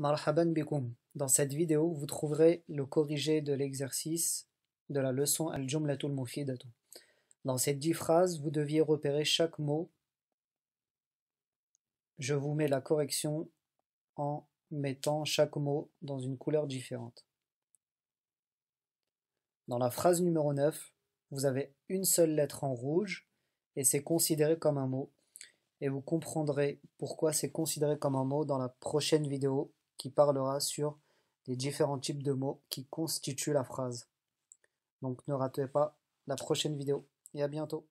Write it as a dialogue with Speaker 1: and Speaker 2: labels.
Speaker 1: Marhaban bikum. Dans cette vidéo, vous trouverez le corrigé de l'exercice de la leçon Al-Jumlatul Mufidatu. Dans ces dix phrases, vous deviez repérer chaque mot. Je vous mets la correction en mettant chaque mot dans une couleur différente. Dans la phrase numéro 9, vous avez une seule lettre en rouge et c'est considéré comme un mot. Et vous comprendrez pourquoi c'est considéré comme un mot dans la prochaine vidéo qui parlera sur les différents types de mots qui constituent la phrase.
Speaker 2: Donc ne ratez pas la prochaine vidéo et à bientôt.